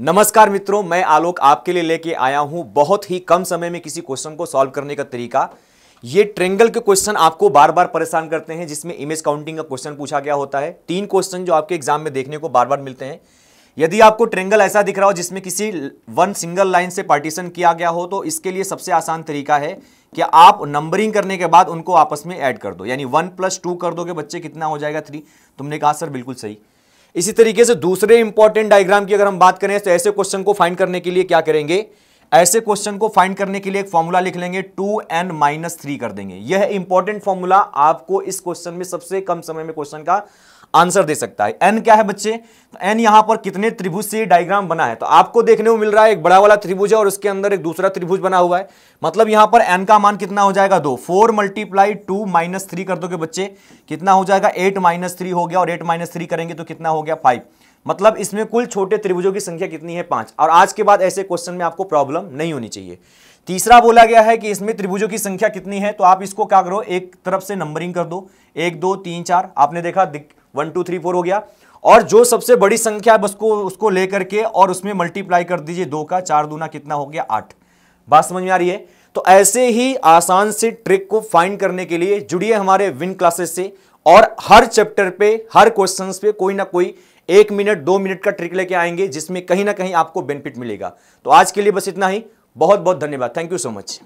नमस्कार मित्रों मैं आलोक आपके लिए लेके आया हूं बहुत ही कम समय में किसी क्वेश्चन को सॉल्व करने का तरीका ये ट्रेंगल के क्वेश्चन आपको बार बार परेशान करते हैं जिसमें इमेज काउंटिंग का क्वेश्चन पूछा गया होता है तीन क्वेश्चन जो आपके एग्जाम में देखने को बार बार मिलते हैं यदि आपको ट्रेंगल ऐसा दिख रहा हो जिसमें किसी वन सिंगल लाइन से पार्टीशन किया गया हो तो इसके लिए सबसे आसान तरीका है कि आप नंबरिंग करने के बाद उनको आपस में ऐड कर दो यानी वन प्लस टू कर दोगे बच्चे कितना हो जाएगा थ्री तुमने कहा सर बिल्कुल सही इसी तरीके से दूसरे इंपॉर्टेंट डायग्राम की अगर हम बात करें तो ऐसे क्वेश्चन को फाइंड करने के लिए क्या करेंगे ऐसे क्वेश्चन को फाइंड करने के लिए एक फॉर्मूला लिख लेंगे टू एन माइनस थ्री कर देंगे यह इंपॉर्टेंट फॉर्मूला आपको इस क्वेश्चन में सबसे कम समय में क्वेश्चन का आंसर दे सकता है एन क्या है बच्चे एन तो यहां पर कितने त्रिभुज से डायग्राम बना है तो आपको देखने को मिल रहा है एक बड़ा वाला त्रिभुज है और उसके अंदर एक दूसरा त्रिभुज बना हुआ है मतलब यहां पर एन का मान कितना हो जाएगा दो four multiply two minus three कर दोगे बच्चे कितना हो जाएगा एट माइनस थ्री हो गया और एट माइनस थ्री करेंगे तो कितना हो गया फाइव मतलब इसमें कुल छोटे त्रिभुजों की संख्या कितनी है पांच और आज के बाद ऐसे क्वेश्चन में आपको प्रॉब्लम नहीं होनी चाहिए तीसरा बोला गया है कि इसमें त्रिभुजों की संख्या कितनी है तो आप इसको क्या करो एक तरफ से नंबरिंग कर दो एक दो तीन चार आपने देखा दिख वन टू थ्री फोर हो गया और जो सबसे बड़ी संख्या है उसको उसको लेकर के और उसमें मल्टीप्लाई कर दीजिए दो का चार दूना कितना हो गया आठ बात समझ में आ रही है तो ऐसे ही आसान से ट्रिक को फाइंड करने के लिए जुड़िए हमारे विन क्लासेस से और हर चैप्टर पे हर क्वेश्चन पे कोई ना कोई एक मिनट दो मिनट का ट्रिक लेके आएंगे जिसमें कहीं ना कहीं आपको बेनिफिट मिलेगा तो आज के लिए बस इतना ही बहुत बहुत धन्यवाद थैंक यू सो मच